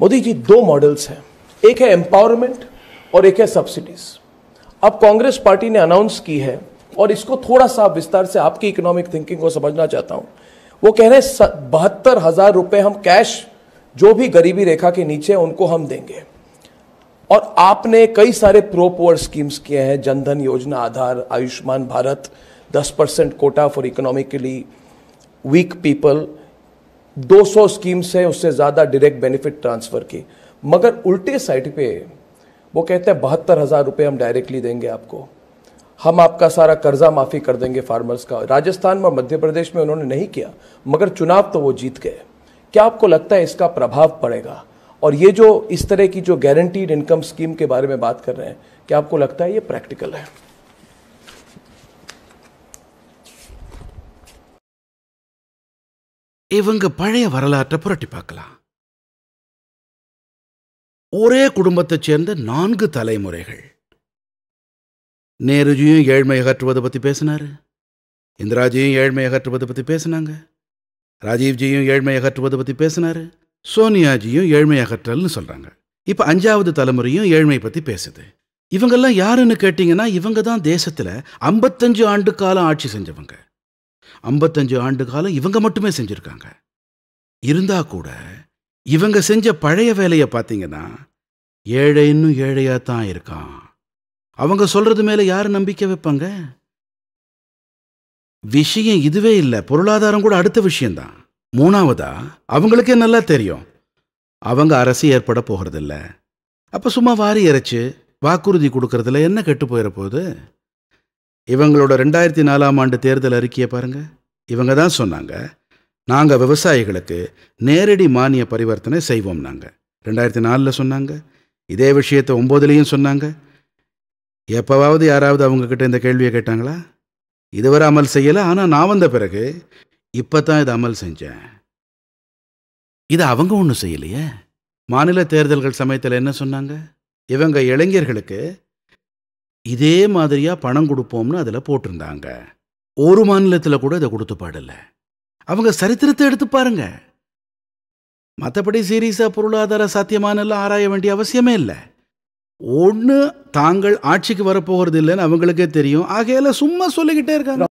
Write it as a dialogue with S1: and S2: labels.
S1: मोदी जी दो मॉडल्स हैं एक है एम्पावरमेंट और एक है सब्सिडीज अब कांग्रेस पार्टी ने अनाउंस की है और इसको थोड़ा सा विस्तार से आपकी इकोनॉमिक थिंकिंग को समझना चाहता हूं वो कह रहे हैं बहत्तर हजार रुपए हम कैश जो भी गरीबी रेखा के नीचे उनको हम देंगे और आपने कई सारे प्रो पोअर स्कीम्स किए हैं जनधन योजना आधार आयुष्मान भारत दस percent quota for economically weak people 200 schemes हैं उससे ज़्यादा डायरेक्ट बेनिफिट ट्रांसफ़र की मगर उल्टे साइड पे वो कहते हैं बहत्तर हज़ार रुपये हम डायरेक्टली देंगे आपको हम आपका सारा कर्जा माफ़ी कर देंगे फार्मर्स का राजस्थान में मध्य प्रदेश में उन्होंने नहीं किया मगर चुनाव तो वो जीत गए क्या आपको लगता है इसका प्रभाव पड़ेगा और ये जो इस तरह की जो गारंटीड इनकम स्कीम के बारे में बात कर रहे हैं क्या आपको लगता है ये प्रैक्टिकल है
S2: இவங்க பழைய வரலாற்றை புரட்டி பார்க்கலாம் ஒரே குடும்பத்தைச் சேர்ந்த நான்கு தலைமுறைகள் நேருஜியும் ஏழ்மை அகற்றுவதை பற்றி பேசினார் இந்திராஜியும் ஏழ்மை அகற்றுவதை பற்றி பேசினாங்க ராஜீவ்ஜியும் ஏழ்மை அகற்றுவதை பற்றி பேசினார் சோனியாஜியும் ஏழ்மை அகற்றல்னு சொல்கிறாங்க இப்போ அஞ்சாவது தலைமுறையும் ஏழ்மை பற்றி பேசுது இவங்கெல்லாம் யாருன்னு கேட்டிங்கன்னா இவங்க தான் தேசத்தில் ஐம்பத்தஞ்சு ஆண்டு காலம் ஆட்சி செஞ்சவங்க ஐம்பத்தஞ்சு ஆண்டு காலம் இவங்க மட்டுமே செஞ்சுருக்காங்க இருந்தா கூட இவங்க செஞ்ச பழைய வேலையை பார்த்தீங்கன்னா ஏழை இன்னும் ஏழையாக தான் இருக்கான் அவங்க சொல்றது மேலே யார் நம்பிக்கை வைப்பாங்க விஷயம் இதுவே இல்லை பொருளாதாரம் கூட அடுத்த விஷயந்தான் மூணாவதா அவங்களுக்கே நல்லா தெரியும் அவங்க அரசு ஏற்பட போகிறதில்ல அப்போ சும்மா வாரி இறைச்சி வாக்குறுதி கொடுக்கறதுல என்ன கெட்டு போயிட போகுது இவங்களோட ரெண்டாயிரத்தி நாலாம் ஆண்டு தேர்தல் அறிக்கையை பாருங்க இவங்க தான் சொன்னாங்க நாங்கள் விவசாயிகளுக்கு நேரடி மானிய பரிவர்த்தனை செய்வோம் நாங்கள் ரெண்டாயிரத்தி நாலில் சொன்னாங்க இதே விஷயத்தை ஒம்போதுலேயும் சொன்னாங்க எப்போவாவது யாராவது அவங்கக்கிட்ட இந்த கேள்வியை கேட்டாங்களா இதுவரை அமல் செய்யலை ஆனால் நான் வந்த பிறகு இப்போ தான் இதை அமல் செஞ்சேன் இது அவங்க ஒன்றும் செய்யலையே மாநில தேர்தல்கள் சமயத்தில் என்ன சொன்னாங்க இவங்க இளைஞர்களுக்கு இதே மாதிரியா பணம் கொடுப்போம்னு அதில் போட்டிருந்தாங்க ஒரு மாநிலத்தில் கூட இதை கொடுத்து பாடல அவங்க சரித்திரத்தை எடுத்து பாருங்க மற்றபடி சீரியஸா பொருளாதார சாத்தியமானெல்லாம் ஆராய வேண்டிய அவசியமே இல்லை ஒன்று தாங்கள் ஆட்சிக்கு வரப்போகிறது இல்லைன்னு
S1: அவங்களுக்கே தெரியும் ஆகையில சும்மா சொல்லிக்கிட்டே இருக்காங்க